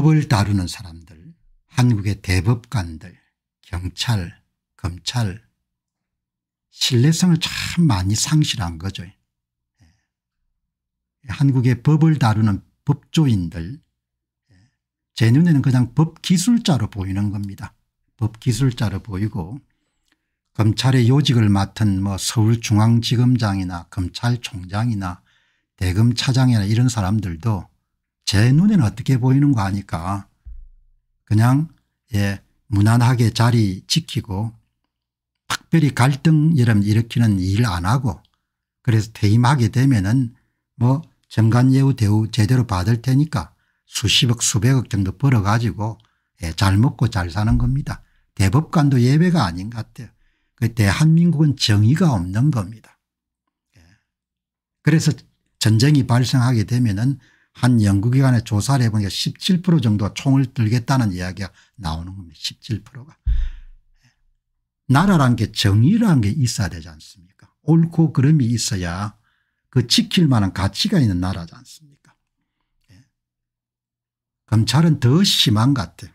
법을 다루는 사람들 한국의 대법관들 경찰 검찰 신뢰성을 참 많이 상실한 거죠. 예. 한국의 법을 다루는 법조인들 예. 제 눈에는 그냥 법기술자로 보이는 겁니다. 법기술자로 보이고 검찰의 요직을 맡은 뭐 서울중앙지검장이나 검찰총장이나 대검차장이나 이런 사람들도 제 눈에는 어떻게 보이는 거 아니까 그냥 예 무난하게 자리 지키고 특별히 갈등 이런 일으키는 일 안 하고 그래서 퇴임하게 되면은 뭐 정관예우 대우 제대로 받을 테니까 수십억 수백억 정도 벌어가지고 예, 잘 먹고 잘 사는 겁니다. 대법관도 예배가 아닌 것 같아요. 그 대한민국은 정의가 없는 겁니다. 예. 그래서 전쟁이 발생하게 되면은 한 연구기관에 조사를 해보니까 17% 정도가 총을 들겠다는 이야기가 나오는 겁니다. 17%가. 나라란 게 정의란 게 있어야 되지 않습니까 옳고 그름이 있어야 그 지킬 만한 가치가 있는 나라지 않습니까 예. 검찰은 더 심한 것 같아요.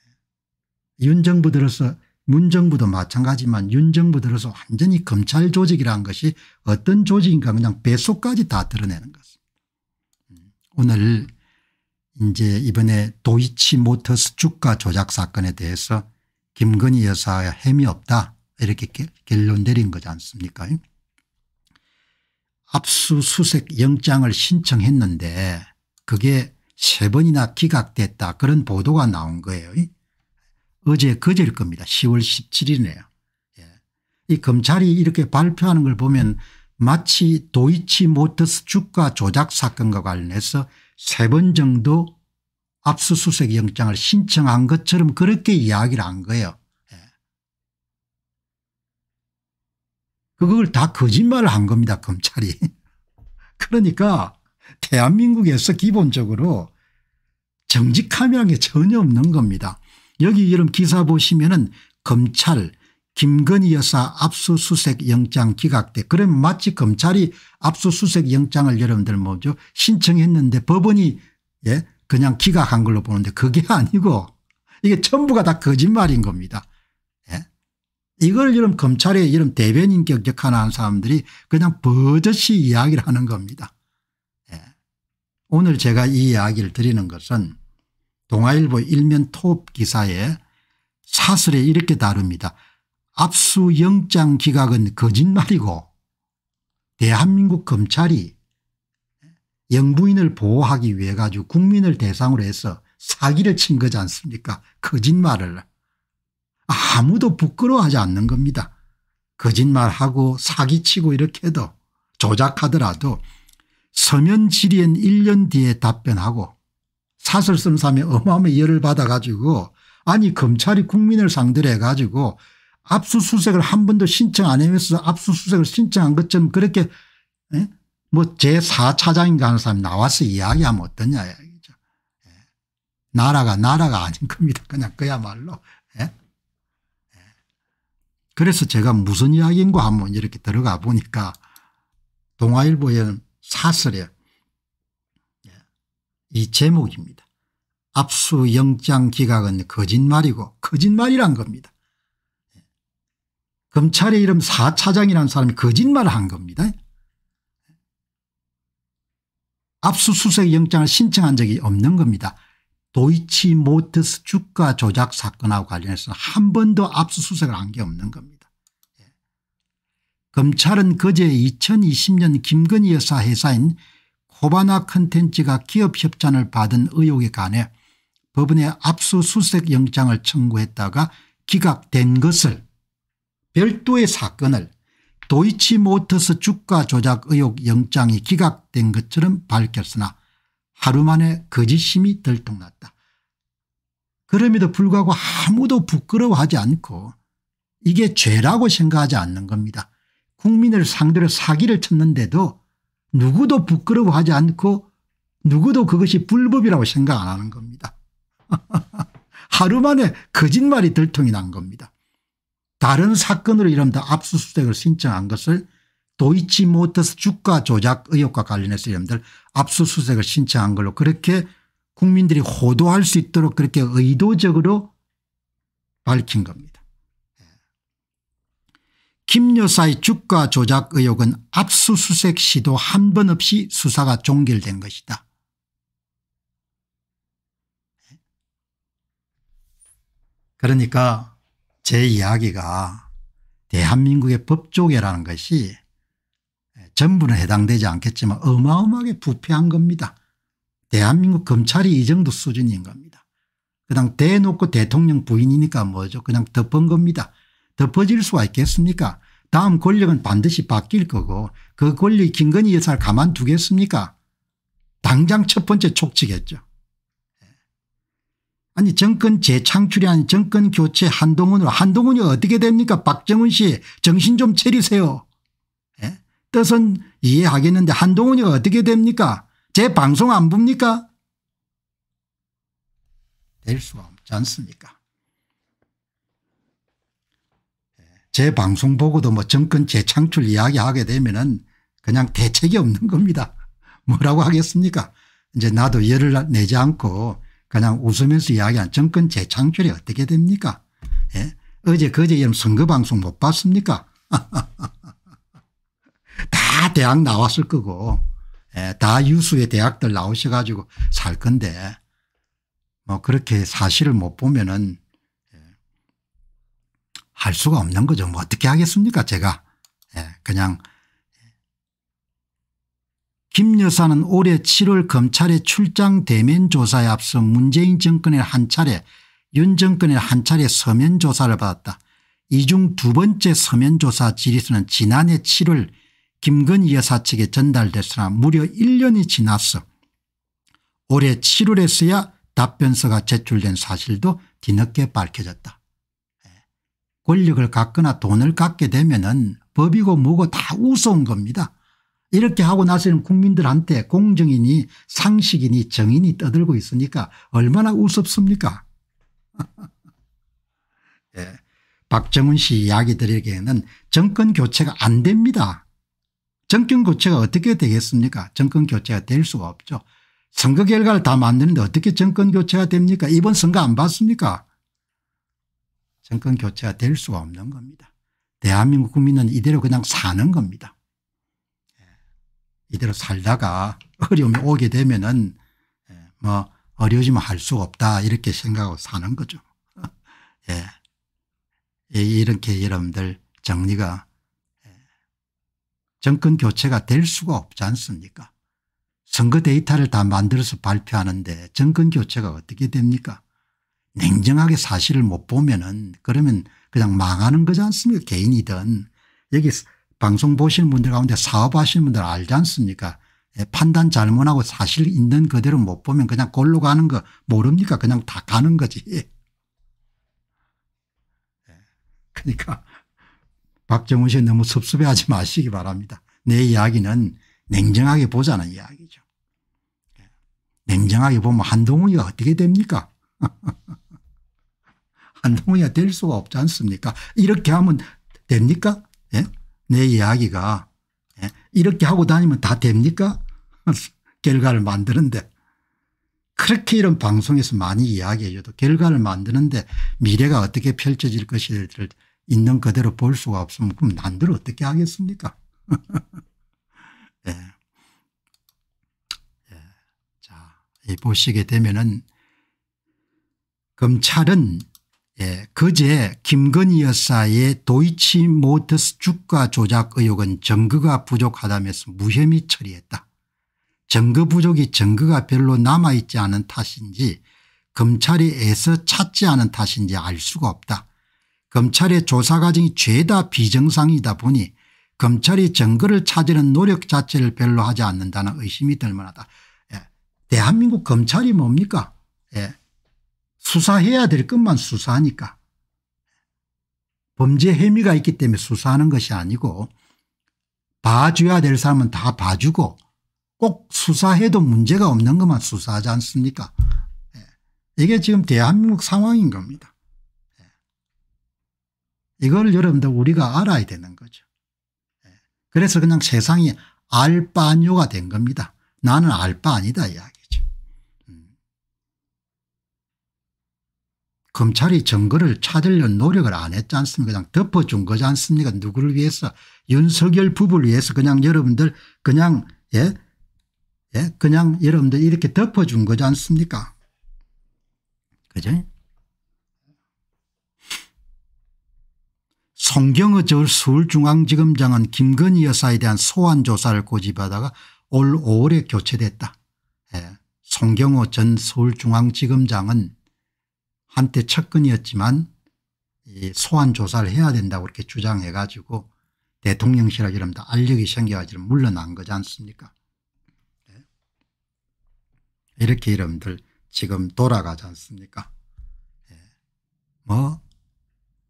예. 윤정부 들어서 문정부도 마찬가지지만 윤정부 들어서 완전히 검찰 조직이라는 것이 어떤 조직인가 그냥 배속까지 다 드러내는 것입니다. 오늘 이제 이번에 도이치 모터스 주가 조작 사건에 대해서 김건희 여사의 햄이 없다 이렇게 결론 내린 거지 않습니까 압수수색 영장을 신청했는데 그게 세 번이나 기각됐다 그런 보도가 나온 거예요. 어제 그제일 겁니다. 10월 17일이네요. 예. 이 검찰이 이렇게 발표하는 걸 보면 마치 도이치 모터스 주가 조작 사건과 관련해서 세 번 정도 압수수색 영장을 신청한 것처럼 그렇게 이야기를 한 거예요. 예. 그걸 다 거짓말을 한 겁니다 검찰이. 그러니까 대한민국에서 기본적으로 정직함이라는 게 전혀 없는 겁니다. 여기 이런 기사 보시면 은 검찰 김건희 여사 압수수색 영장 기각돼 그럼 마치 검찰이 압수수색 영장을 여러분들 뭐죠 신청했는데 법원이 예 그냥 기각한 걸로 보는데 그게 아니고 이게 전부가 다 거짓말인 겁니다. 예? 이걸 이런 검찰의 이런 대변인 격적 하나 하 사람들이 그냥 버젓이 이야기를 하는 겁니다. 예. 오늘 제가 이 이야기를 드리는 것은 동아일보 일면 톱 기사에 사설에 이렇게 다룹니다. 압수영장 기각은 거짓말이고 대한민국 검찰이 영부인을 보호하기 위해 가지고 국민을 대상으로 해서 사기를 친 거지 않습니까 거짓말을 아무도 부끄러워하지 않는 겁니다. 거짓말하고 사기치고 이렇게 해도 조작하더라도 서면 질의엔 1년 뒤에 답변하고 사설 쓰는 사람이 어마어마히 열을 받아 가지고 아니 검찰이 국민을 상대로 해 가지고 압수수색을 한 번도 신청 안 하면서 압수수색을 신청한 것처럼 그렇게 에? 예? 뭐 제4차장인가 하는 사람이 나와서 이야기하면 어떠냐 이야기죠. 에. 예. 나라가 나라가 아닌 겁니다. 그냥 그야말로. 에? 예? 그래서 제가 무슨 이야기인가 하면 이렇게 들어가 보니까 동아일보의 사설에 이 제목입니다. 압수영장 기각은 거짓말이고 거짓말이란 겁니다. 검찰의 이름 4차장이라는 사람이 거짓말을 한 겁니다. 압수수색 영장을 신청한 적이 없는 겁니다. 도이치모터스 주가 조작 사건하고 관련해서 한 번도 압수수색을 한 게 없는 겁니다. 예. 검찰은 그제 2020년 김건희 여사 회사인 코바나 컨텐츠가 기업 협찬을 받은 의혹에 관해 법원에 압수수색 영장을 청구했다가 기각된 것을 별도의 사건을 도이치모터스 주가 조작 의혹 영장이 기각된 것처럼 밝혔으나 하루 만에 거짓심이 들통났다. 그럼에도 불구하고 아무도 부끄러워하지 않고 이게 죄라고 생각하지 않는 겁니다. 국민을 상대로 사기를 쳤는데도 누구도 부끄러워하지 않고 누구도 그것이 불법이라고 생각 안 하는 겁니다. 하루 만에 거짓말이 들통이 난 겁니다. 다른 사건으로 이른바 압수수색을 신청한 것을 도이치모터스 주가 조작 의혹과 관련해서 여러분들 압수수색을 신청한 걸로 그렇게 국민들이 호도할 수 있도록 그렇게 의도적으로 밝힌 겁니다. 예. 김 여사의 주가 조작 의혹은 압수수색 시도 한 번 없이 수사가 종결된 것이다. 예. 그러니까 제 이야기가 대한민국의 법조계라는 것이 전부는 해당되지 않겠지만 어마어마하게 부패한 겁니다. 대한민국 검찰이 이 정도 수준인 겁니다. 그냥 대놓고 대통령 부인이니까 뭐죠 그냥 덮은 겁니다. 덮어질 수가 있겠습니까 다음 권력은 반드시 바뀔 거고 그권력이 김건희 여사를 가만두겠습니까 당장 첫 번째 촉치겠죠. 아니 정권 재창출이 아닌 정권 교체 한동훈으로 한동훈이 어떻게 됩니까 박정훈 씨 정신 좀 차리세요. 예? 뜻은 이해하겠는데 한동훈이 어떻게 됩니까 제 방송 안 봅니까 될 수가 없지 않습니까 예. 제 방송 보고도 뭐 정권 재창출 이야기하게 되면은 그냥 대책이 없는 겁니다. 뭐라고 하겠습니까 이제 나도 열을 내지 않고 그냥 웃으면서 이야기한 정권 재창출이 어떻게 됩니까? 예? 어제 그제 이런 선거 방송 못 봤습니까? 다 대학 나왔을 거고 예, 다 유수의 대학들 나오셔 가지고 살 건데 뭐 그렇게 사실을 못 보면은 예, 할 수가 없는 거죠. 뭐 어떻게 하겠습니까 제가 예, 그냥 김 여사는 올해 7월 검찰의 출장 대면 조사에 앞서 문재인 정권의 한 차례 윤 정권의 한 차례 서면 조사를 받았다. 이 중 두 번째 서면 조사 질의서는 지난해 7월 김건희 여사 측에 전달됐으나 무려 1년이 지났어 올해 7월에서야 답변서가 제출된 사실도 뒤늦게 밝혀졌다. 예. 권력을 갖거나 돈을 갖게 되면 은 법이고 뭐고 다 우스운 겁니다. 이렇게 하고 나서는 국민들한테 공정이니 상식이니 정인이 떠들고 있으니까 얼마나 우습습니까 예. 박정훈 씨 이야기들에게는 정권교체가 안 됩니다. 정권교체가 어떻게 되겠습니까 정권교체가 될 수가 없죠. 선거 결과를 다 만드는데 어떻게 정권교체가 됩니까 이번 선거 안 봤습니까 정권교체가 될 수가 없는 겁니다. 대한민국 국민은 이대로 그냥 사는 겁니다. 이대로 살다가 어려움이 오게 되면은 예, 뭐 어려지면 할수 없다 이렇게 생각하고 사는 거죠. 예. 이렇게 여러분들 정리가 예. 정권 교체가 될 수가 없지 않습니까 선거 데이터를 다 만들어서 발표하는데 정권 교체가 어떻게 됩니까 냉정하게 사실을 못 보면 은 그러면 그냥 망하는 거지 않습니까 개인이든 여기 방송 보시는 분들 가운데 사업하시는 분들 알지 않습니까 예, 판단 잘못하고 사실 있는 그대로 못 보면 그냥 골로 가는 거 모릅니까 그냥 다 가는 거지 예. 그러니까 박정훈 씨 너무 섭섭해하지 마시기 바랍니다 내 이야기는 냉정하게 보자는 이야기죠 예. 냉정하게 보면 한동훈이가 어떻게 됩니까 한동훈이가 될 수가 없지 않습니까 이렇게 하면 됩니까 예? 내 이야기가 예, 이렇게 하고 다니면 다 됩니까? 결과를 만드는데 그렇게 이런 방송에서 많이 이야기해줘도 결과를 만드는데 미래가 어떻게 펼쳐질 것이를 있는 그대로 볼 수가 없으면 그럼 난들 어떻게 하겠습니까? 예. 예. 자, 보시게 되면은 검찰은 예, 그제 김건희 여사의 도이치모터스 주가 조작 의혹은 증거가 부족하다면서 무혐의 처리했다. 증거 부족이 증거가 별로 남아있지 않은 탓인지 검찰이 애써 찾지 않은 탓인지 알 수가 없다. 검찰의 조사 과정이 죄다 비정상이다 보니 검찰이 증거를 찾으는 노력 자체를 별로 하지 않는다는 의심이 들 만하다. 예. 대한민국 검찰이 뭡니까? 예. 수사해야 될 것만 수사하니까 범죄 혐의가 있기 때문에 수사하는 것이 아니고 봐줘야 될 사람은 다 봐주고 꼭 수사해도 문제가 없는 것만 수사하지 않습니까 예. 이게 지금 대한민국 상황인 겁니다. 예. 이걸 여러분들 우리가 알아야 되는 거죠. 예. 그래서 그냥 세상이 알바뇨가 된 겁니다. 나는 알 바 아니다 이야기. 검찰이 증거를 찾으려는 노력을 안 했지 않습니까 그냥 덮어준 거지 않습니까 누구를 위해서 윤석열 부부를 위해서 그냥 여러분들 그냥 예? 예? 그냥 여러분들 이렇게 덮어준 거지 않습니까 그죠 송경의 저 서울중앙지검장은 김건희 여사에 대한 소환 조사를 고집하다가 올 5월에 교체됐다 예. 송경호 전 서울중앙지검장은 한때 첫근이었지만 소환 조사를 해야 된다고 이렇게 주장해 가지고 대통령실하고 이러면 다 알력이 생겨가지고 물러난 거지 않습니까 네. 이렇게 여러분들 지금 돌아가지 않습니까 네. 뭐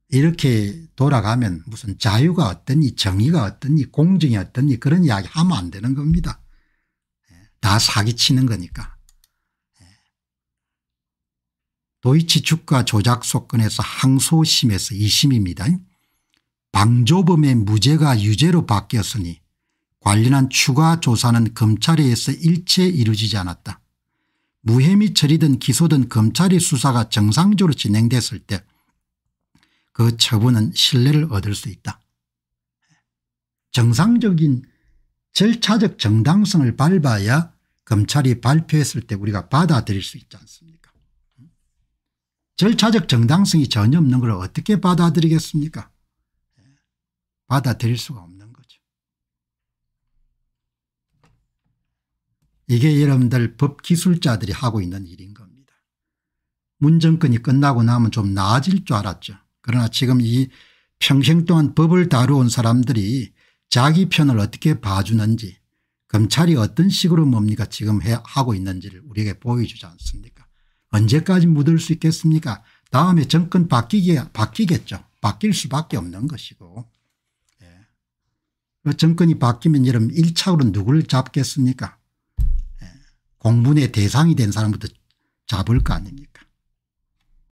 이렇게 돌아가면 무슨 자유가 어떻니 정의가 어떻니 공정이 어떻니 그런 이야기 하면 안 되는 겁니다. 네. 다 사기치는 거니까. 도이치 주가 조작 소건에서 항소심에서 2심입니다. 방조범의 무죄가 유죄로 바뀌었으니 관련한 추가 조사는 검찰에 의해서 일체 이루어지지 않았다. 무혐의 처리든 기소든 검찰의 수사가 정상적으로 진행됐을 때 그 처분은 신뢰를 얻을 수 있다. 정상적인 절차적 정당성을 밟아야 검찰이 발표했을 때 우리가 받아들일 수 있지 않습니까 절차적 정당성이 전혀 없는 걸 어떻게 받아들이겠습니까 받아들일 수가 없는 거죠. 이게 여러분들 법기술자들이 하고 있는 일인 겁니다. 문정권이 끝나고 나면 좀 나아질 줄 알았죠. 그러나 지금 이 평생 동안 법을 다루온 사람들이 자기 편을 어떻게 봐주는지 검찰이 어떤 식으로 뭡니까 지금 하고 있는지를 우리에게 보여주지 않습니까 언제까지 묻을 수 있겠습니까 다음에 정권 바뀌기 바뀌겠죠. 바뀔 수밖에 없는 것이고 예. 그 정권이 바뀌면 여러분 1차로 누구를 잡겠습니까 예. 공분의 대상이 된 사람부터 잡을 거 아닙니까